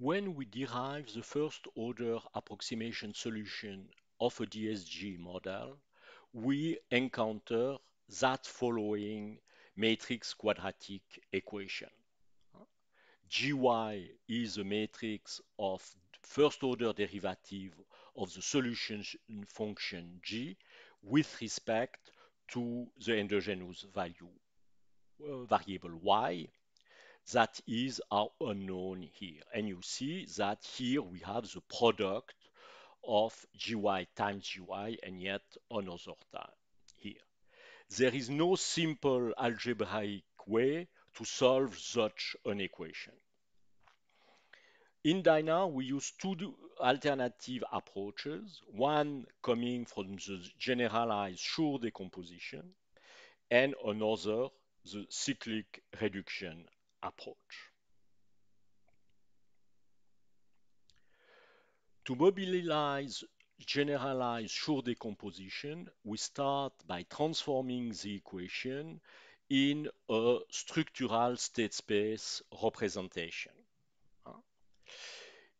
When we derive the first order approximation solution of a DSG model, we encounter that following matrix quadratic equation. Gy is a matrix of first order derivative of the solution function g with respect to the endogenous value uh, variable y that is our unknown here. And you see that here we have the product of GY times GY and yet another time here. There is no simple algebraic way to solve such an equation. In Dyna, we use two alternative approaches, one coming from the generalized Schur decomposition and another, the cyclic reduction approach. To mobilize generalized Schur decomposition, we start by transforming the equation in a structural state space representation.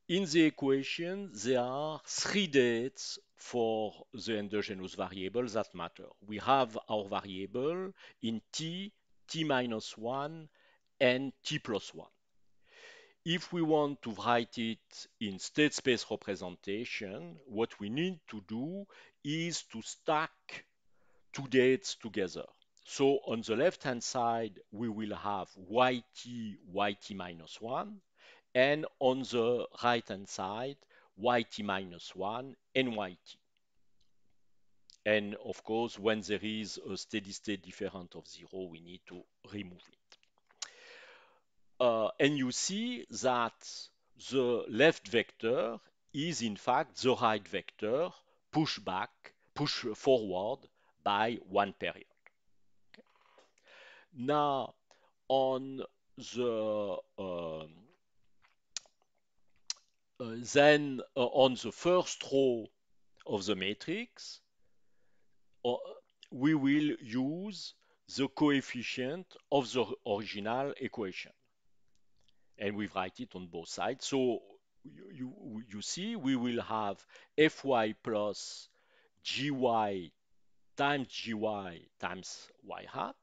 In the equation, there are three dates for the endogenous variable that matter. We have our variable in t, t minus 1, and t plus 1. If we want to write it in state space representation, what we need to do is to stack two dates together. So on the left-hand side, we will have yt, yt minus 1, and on the right-hand side, yt minus 1 and yt. And of course, when there is a steady state different of 0, we need to remove it uh, and you see that the left vector is in fact the right vector pushed back, pushed forward by one period. Okay. Now, on the uh, uh, then uh, on the first row of the matrix, uh, we will use the coefficient of the original equation and we write it on both sides. So you, you, you see, we will have fy plus gy times gy times y hat,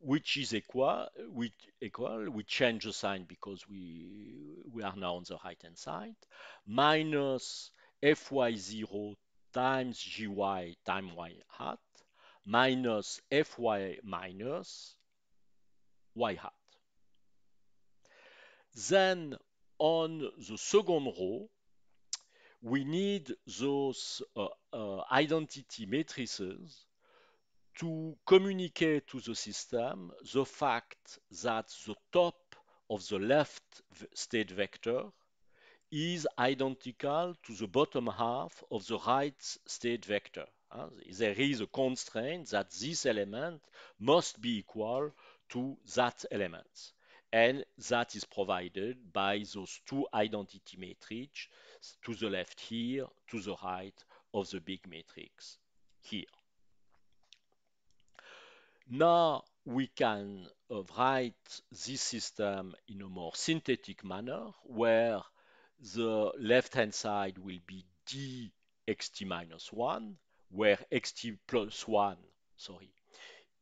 which is equal, which equal, we change the sign because we, we are now on the right-hand side, minus fy0 times gy times y hat, minus fy minus y hat. Then on the second row, we need those uh, uh, identity matrices to communicate to the system the fact that the top of the left state vector is identical to the bottom half of the right state vector. Uh, there is a constraint that this element must be equal to that element and that is provided by those two identity matrices to the left here, to the right of the big matrix here. Now we can uh, write this system in a more synthetic manner where the left-hand side will be d xt minus 1, where xt plus 1, sorry,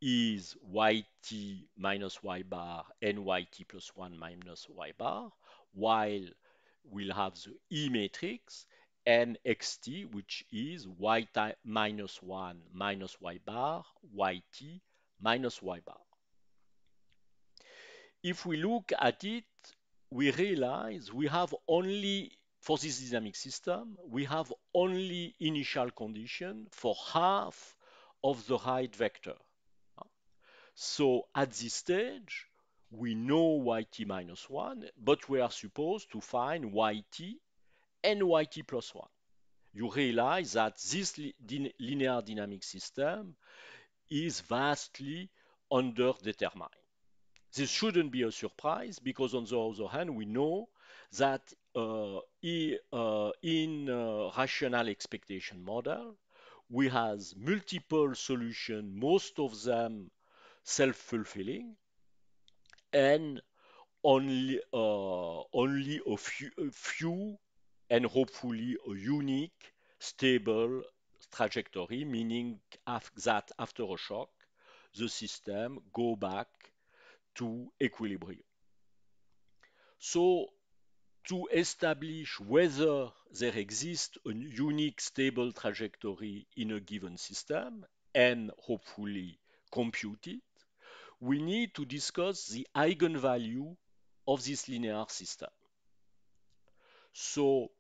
is yt minus y bar and yt plus 1 minus y bar, while we'll have the E matrix and xt, which is y_t minus minus 1 minus y bar, yt minus y bar. If we look at it, we realize we have only, for this dynamic system, we have only initial condition for half of the height vector. So at this stage, we know yt minus 1, but we are supposed to find yt and yt plus 1. You realize that this li linear dynamic system is vastly underdetermined. This shouldn't be a surprise because on the other hand, we know that uh, uh, in uh, rational expectation model, we have multiple solutions, most of them self-fulfilling and only uh, only a few, a few and hopefully a unique stable trajectory meaning that after a shock the system go back to equilibrium so to establish whether there exists a unique stable trajectory in a given system and hopefully compute it we need to discuss the eigenvalue of this linear system. So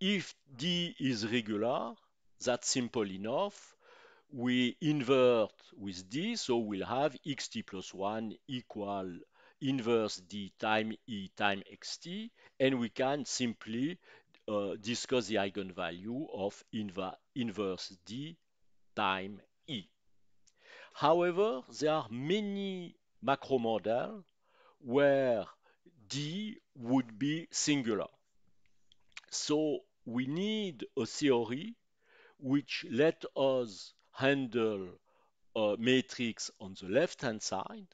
if D is regular, that's simple enough. We invert with D, so we'll have xt plus 1 equal inverse D time E time xt, and we can simply uh, discuss the eigenvalue of inverse D time However, there are many macro models where D would be singular. So we need a theory which let us handle a matrix on the left-hand side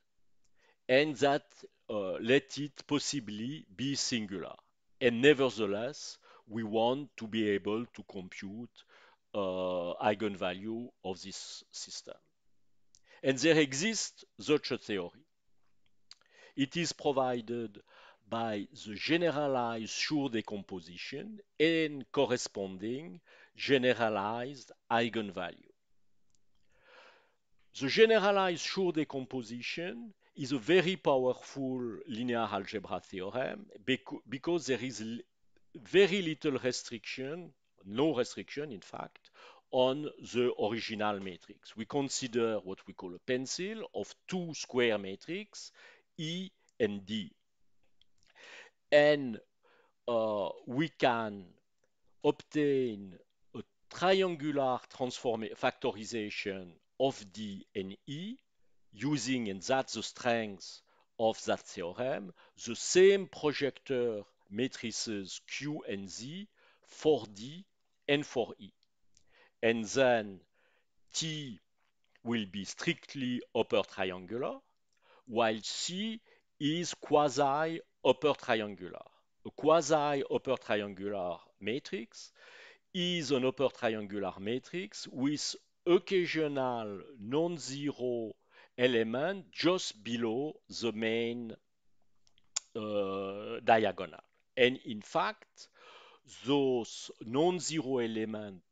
and that uh, let it possibly be singular. And nevertheless, we want to be able to compute uh, eigenvalue of this system. And there exists such a theory. It is provided by the generalized Schur decomposition and corresponding generalized eigenvalue. The generalized Schur decomposition is a very powerful linear algebra theorem because there is very little restriction, no restriction in fact, on the original matrix. We consider what we call a pencil of two square matrix, E and D. And uh, we can obtain a triangular transform factorization of D and E using, and that's the strength of that theorem, the same projector matrices Q and Z for D and for E and then T will be strictly upper triangular, while C is quasi upper triangular. A quasi upper triangular matrix is an upper triangular matrix with occasional non-zero element just below the main uh, diagonal. And in fact, those non-zero elements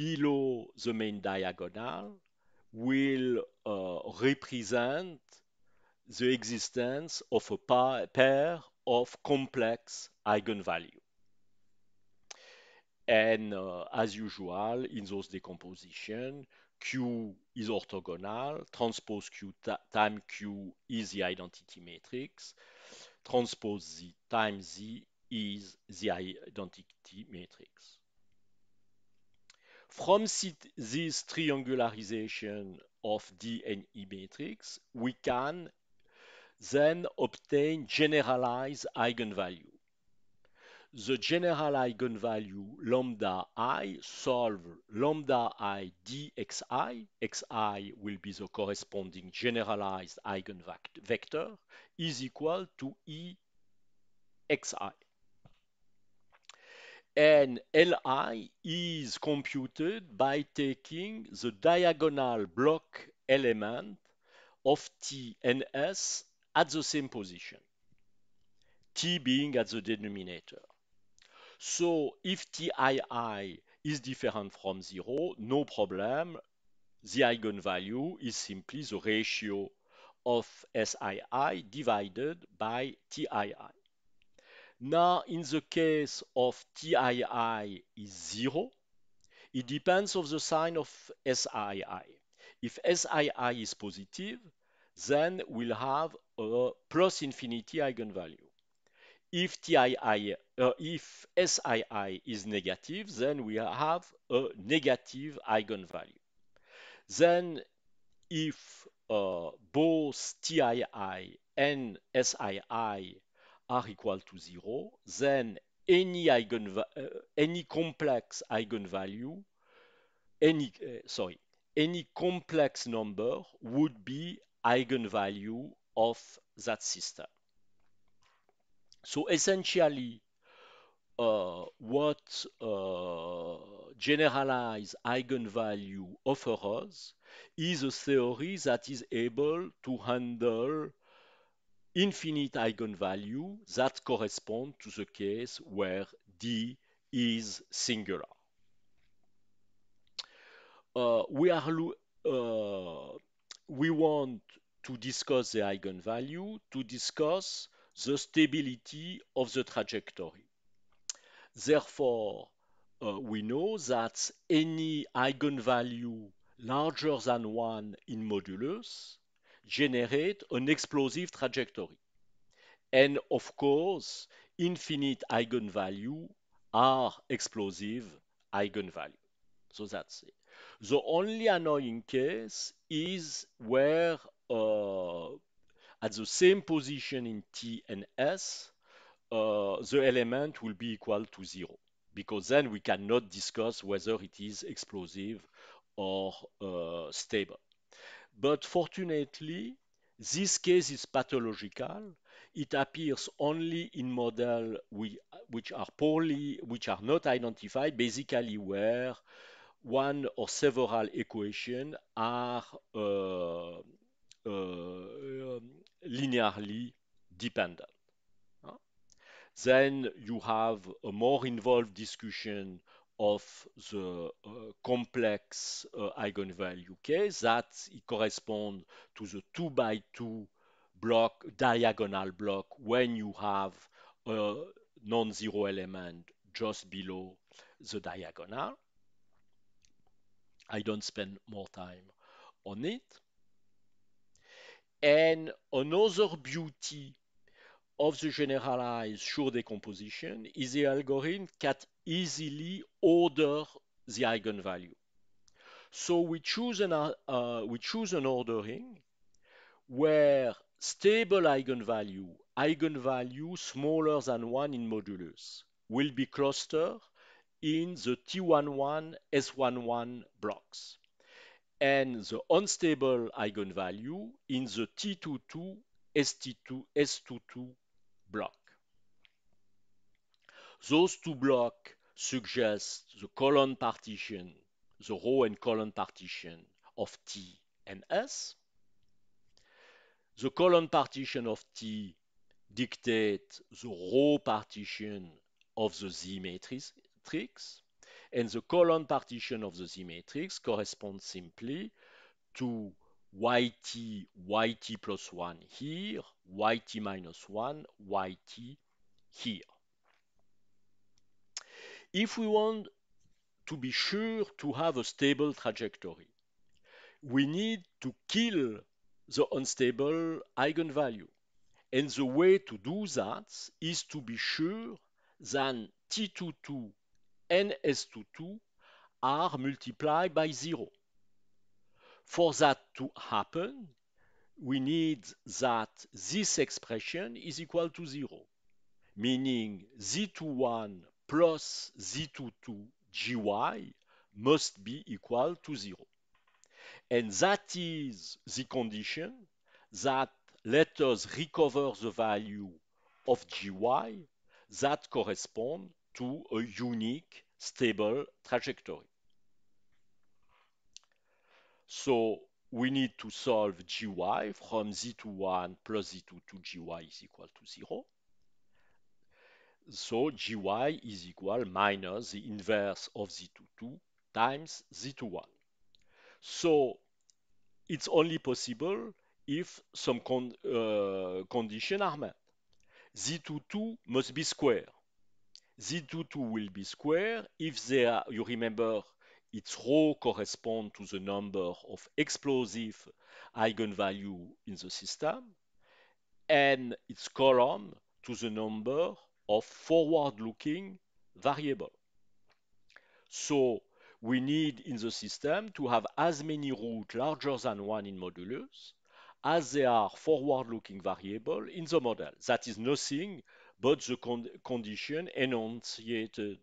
below the main diagonal will uh, represent the existence of a pair of complex eigenvalue. And uh, as usual, in those decomposition, Q is orthogonal, transpose Q time Q is the identity matrix, transpose Z time Z is the identity matrix. From this triangularization of DNE matrix, we can then obtain generalized eigenvalue. The general eigenvalue lambda i solve lambda i dxi, xi will be the corresponding generalized eigenvector, is equal to e xi and Li is computed by taking the diagonal block element of T and S at the same position, T being at the denominator. So if Tii is different from 0, no problem, the eigenvalue is simply the ratio of Sii divided by Tii. Now, in the case of TII is 0, it mm. depends of the sign of SII. If SII is positive, then we'll have a plus infinity eigenvalue. If, TII, uh, if SII is negative, then we have a negative eigenvalue. Then if uh, both TII and SII are equal to 0, then any, uh, any complex eigenvalue, any, uh, sorry, any complex number would be eigenvalue of that system. So essentially, uh, what uh, generalized eigenvalue offers is a theory that is able to handle infinite eigenvalue that correspond to the case where D is singular. Uh, we are uh, we want to discuss the eigenvalue to discuss the stability of the trajectory. Therefore, uh, we know that any eigenvalue larger than 1 in modulus generate an explosive trajectory. And of course, infinite eigenvalue are explosive eigenvalue. So that's it. The only annoying case is where uh, at the same position in T and S, uh, the element will be equal to zero because then we cannot discuss whether it is explosive or uh, stable. But fortunately, this case is pathological. It appears only in models which are poorly, which are not identified, basically where one or several equations are uh, uh, um, linearly dependent. Then you have a more involved discussion of the uh, complex uh, eigenvalue k that corresponds to the 2 by 2 block diagonal block when you have a non-zero element just below the diagonal. I don't spend more time on it. And another beauty of the generalized Schur decomposition is the algorithm that easily order the eigenvalue. So we choose an, uh, we choose an ordering where stable eigenvalue, eigenvalue smaller than 1 in modulus, will be clustered in the T11, S11 blocks, and the unstable eigenvalue in the T22, ST2, S22 block. Those two blocks suggest the column partition, the row and column partition of T and S. The column partition of T dictates the row partition of the Z matrix, and the column partition of the Z matrix corresponds simply to yt, yt plus 1 here, yt minus 1, yt here. If we want to be sure to have a stable trajectory, we need to kill the unstable eigenvalue. And the way to do that is to be sure that T22 and S22 are multiplied by zero. For that to happen, we need that this expression is equal to 0, meaning z21 plus z22 gy must be equal to 0. And that is the condition that let us recover the value of gy that correspond to a unique stable trajectory. So we need to solve gy from z to 1 plus z2 to gy is equal to 0. So gy is equal minus the inverse of z to two times z to one. So it's only possible if some con uh, condition are met. z to two must be square. z to two will be square if there are, you remember its row correspond to the number of explosive eigenvalue in the system, and its column to the number of forward-looking variable. So we need in the system to have as many roots larger than one in modulus as there are forward-looking variable in the model. That is nothing but the con condition enunciated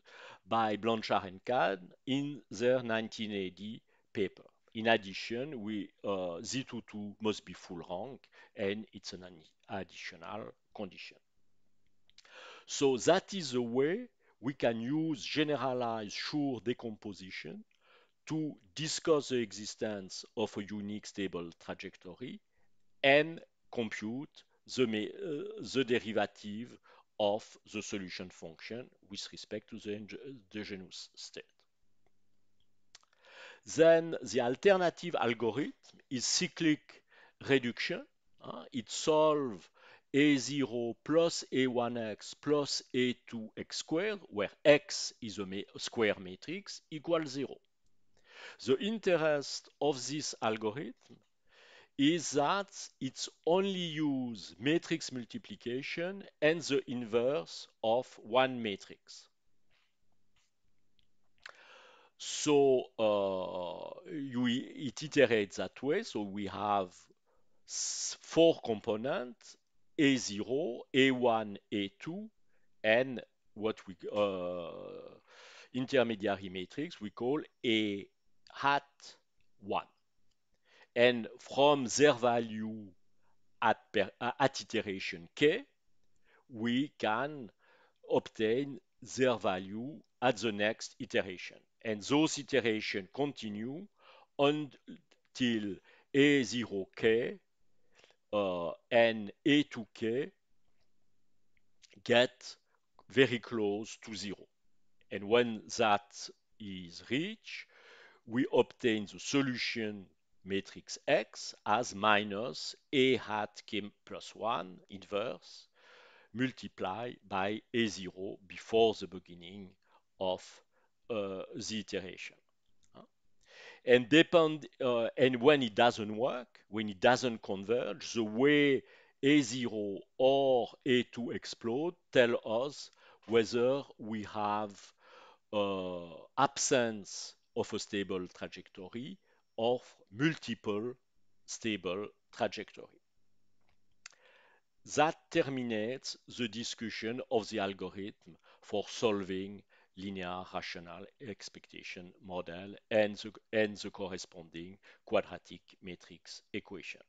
by Blanchard and Kahn in their 1980 paper. In addition, we, uh, Z22 must be full rank and it's an additional condition. So that is the way we can use generalized Schur decomposition to discuss the existence of a unique stable trajectory and compute the, uh, the derivative of the solution function with respect to the, the state. Then the alternative algorithm is cyclic reduction. Uh, it solves a0 plus a1x plus a2x squared, where x is a ma square matrix, equals 0. The interest of this algorithm is that it's only use matrix multiplication and the inverse of one matrix. So uh, you, it iterates that way. So we have four components, A0, A1, A2, and what we uh, intermediary matrix we call A hat 1. And from their value at, per, at iteration k, we can obtain their value at the next iteration. And those iterations continue until A0k uh, and A2k get very close to zero. And when that is reached, we obtain the solution matrix X as minus A hat Kim plus 1 inverse multiplied by A0 before the beginning of uh, the iteration. And depend uh, and when it doesn't work, when it doesn't converge, the way A0 or A2 explode tell us whether we have uh, absence of a stable trajectory of multiple stable trajectory. That terminates the discussion of the algorithm for solving linear rational expectation model and the, and the corresponding quadratic matrix equation.